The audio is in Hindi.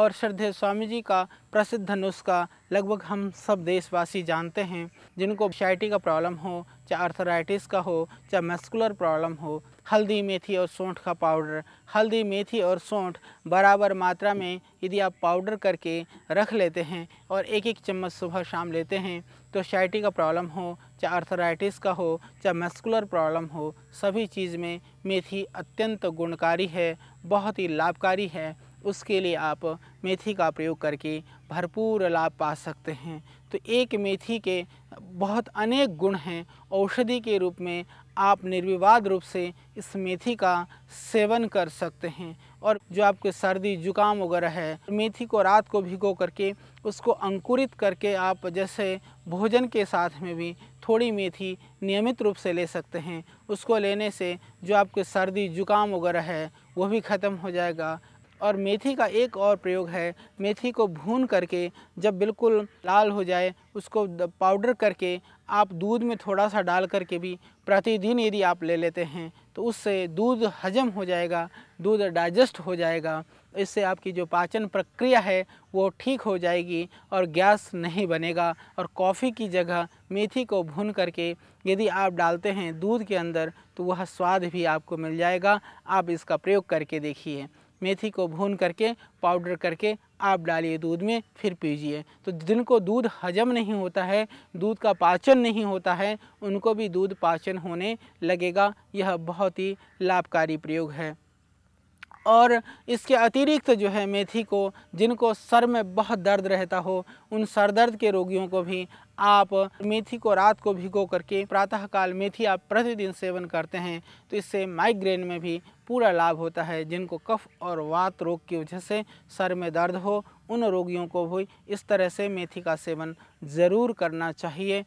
और श्रद्धे स्वामी जी का प्रसिद्ध नुस्खा लगभग हम सब देशवासी जानते हैं जिनको शाइटी का प्रॉब्लम हो चाहे अर्थराइटिस का हो चाहे मस्कुलर प्रॉब्लम हो हल्दी मेथी और सौंठ का पाउडर हल्दी मेथी और सौंठ बराबर मात्रा में यदि आप पाउडर करके रख लेते हैं और एक एक चम्मच सुबह शाम लेते हैं तो शाइटी का प्रॉब्लम हो चाहे अर्थराइटिस का हो चाहे मस्कुलर प्रॉब्लम हो सभी चीज़ में मेथी अत्यंत गुणकारी है बहुत ही लाभकारी है उसके लिए आप मेथी का प्रयोग करके भरपूर लाभ पा सकते हैं तो एक मेथी के बहुत अनेक गुण हैं औषधि के रूप में आप निर्विवाद रूप से इस मेथी का सेवन कर सकते हैं और जो आपके सर्दी जुकाम वगैरह है मेथी को रात को भिगो करके उसको अंकुरित करके आप जैसे भोजन के साथ में भी थोड़ी मेथी नियमित रूप से ले सकते हैं उसको लेने से जो आपके सर्दी जुकाम वगैरह है वो भी ख़त्म हो जाएगा और मेथी का एक और प्रयोग है मेथी को भून करके जब बिल्कुल लाल हो जाए उसको पाउडर करके आप दूध में थोड़ा सा डाल करके भी प्रतिदिन यदि आप ले लेते हैं तो उससे दूध हजम हो जाएगा दूध डाइजेस्ट हो जाएगा इससे आपकी जो पाचन प्रक्रिया है वो ठीक हो जाएगी और गैस नहीं बनेगा और कॉफ़ी की जगह मेथी को भून करके यदि आप डालते हैं दूध के अंदर तो वह स्वाद भी आपको मिल जाएगा आप इसका प्रयोग करके देखिए मेथी को भून करके पाउडर करके आप डालिए दूध में फिर पीजिए तो जिनको दूध हजम नहीं होता है दूध का पाचन नहीं होता है उनको भी दूध पाचन होने लगेगा यह बहुत ही लाभकारी प्रयोग है और इसके अतिरिक्त जो है मेथी को जिनको सर में बहुत दर्द रहता हो उन सर दर्द के रोगियों को भी आप मेथी को रात को भिगो करके प्रातःकाल मेथी आप प्रतिदिन सेवन करते हैं तो इससे माइग्रेन में भी पूरा लाभ होता है जिनको कफ और वात रोग की वजह से सर में दर्द हो उन रोगियों को भी इस तरह से मेथी का सेवन ज़रूर करना चाहिए